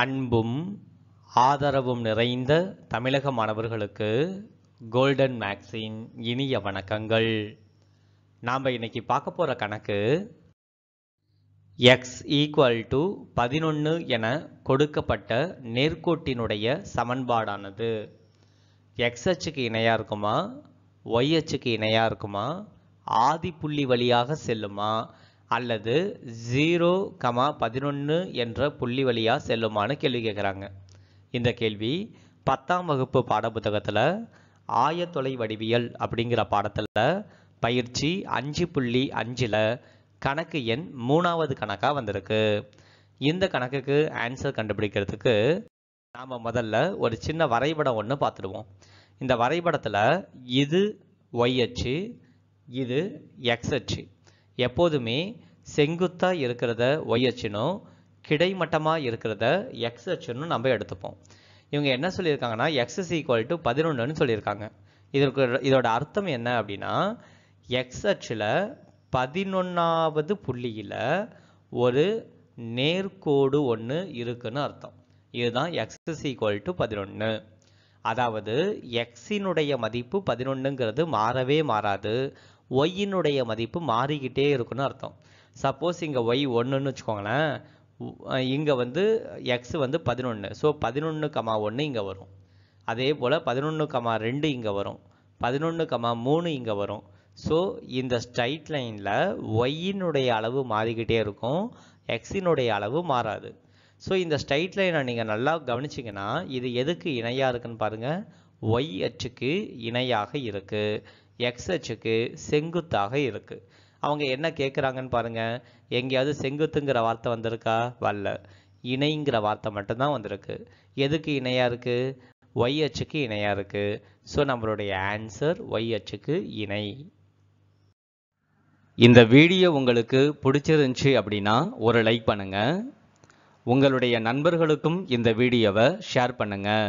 அன்பும் ஆதரவும் நிறைந்த தமிழக மாணவர்களுக்கு கோல்டன் மேக்ஸின் இனிய வணக்கங்கள் நாம் இன்னைக்கு பார்க்க போகிற கணக்கு எக்ஸ் ஈக்குவல் டு பதினொன்று என கொடுக்கப்பட்ட நேர்கோட்டினுடைய சமன்பாடானது எக்ஸ் அச்சுக்கு இணையாக இருக்குமா ஒய் அச்சுக்கு இணையாக இருக்குமா ஆதிப்புள்ளி வழியாக செல்லுமா அல்லது ஜீரோ கமா பதினொன்று என்ற புள்ளி வழியாக செல்லுமானு கேள்வி கேட்குறாங்க இந்த கேள்வி பத்தாம் வகுப்பு பாடப்புத்தகத்தில் ஆயத்தொலை வடிவியல் அப்படிங்கிற பாடத்தில் பயிற்சி அஞ்சு புள்ளி அஞ்சில் கணக்கு எண் மூணாவது கணக்காக வந்திருக்கு இந்த கணக்குக்கு ஆன்சர் கண்டுபிடிக்கிறதுக்கு நாம் முதல்ல ஒரு சின்ன வரைபடம் ஒன்று பார்த்துடுவோம் இந்த வரைபடத்தில் இது ஒய் அச்சு இது எக்ஸ் அச்சு எப்போதுமே செங்குத்தாக இருக்கிறத ஒய் அச்சினும் கிடைமட்டமாக இருக்கிறத எக்ஸ் அச்சுன்னு நம்ம எடுத்துப்போம் இவங்க என்ன சொல்லியிருக்காங்கன்னா எக்ஸ் இஸ் ஈக்குவல் டு பதினொன்றுன்னு சொல்லியிருக்காங்க இதற்கு இதோட அர்த்தம் என்ன அப்படின்னா எக்ஸ் அச்சில் பதினொன்றாவது புள்ளியில் ஒரு நேர்கோடு ஒன்று இருக்குன்னு அர்த்தம் இதுதான் எக்ஸ் இஸ் ஈக்குவல் டு பதினொன்று அதாவது எக்ஸினுடைய மதிப்பு பதினொன்றுங்கிறது மாறவே மாறாது ஒய்யினுடைய மதிப்பு மாறிக்கிட்டே இருக்குன்னு அர்த்தம் சப்போஸ் இங்கே ஒய் ஒன்றுன்னு வச்சுக்கோங்களேன் இங்கே வந்து எக்ஸ் வந்து பதினொன்று ஸோ பதினொன்று கமா ஒன்று இங்கே வரும் அதே போல் பதினொன்று கமா ரெண்டு இங்கே வரும் பதினொன்று கமா மூணு இங்கே வரும் ஸோ இந்த ஸ்ட்ரைட் லைனில் ஒய்யினுடைய அளவு மாறிக்கிட்டே இருக்கும் எக்ஸினுடைய அளவு மாறாது ஸோ இந்த ஸ்ட்ரைட் லைனை நீங்கள் நல்லா கவனிச்சிங்கன்னா இது எதுக்கு இணையாக இருக்குன்னு பாருங்கள் ஒய் அச்சுக்கு இணையாக இருக்குது எக்ஸ் அச்சுக்கு செங்குத்தாக இருக்குது அவங்க என்ன கேட்குறாங்கன்னு பாருங்கள் எங்கேயாவது செங்குத்துங்கிற வார்த்தை வந்திருக்கா வரல இணைங்கிற வார்த்தை மட்டும்தான் வந்திருக்கு எதுக்கு இணையாக இருக்குது ஒய் அச்சுக்கு இணையாக இருக்குது ஸோ நம்மளுடைய ஆன்சர் ஒய் அச்சுக்கு இணை இந்த வீடியோ உங்களுக்கு பிடிச்சிருந்துச்சி அப்படின்னா ஒரு லைக் பண்ணுங்கள் உங்களுடைய நண்பர்களுக்கும் இந்த வீடியோவை ஷேர் பண்ணுங்கள்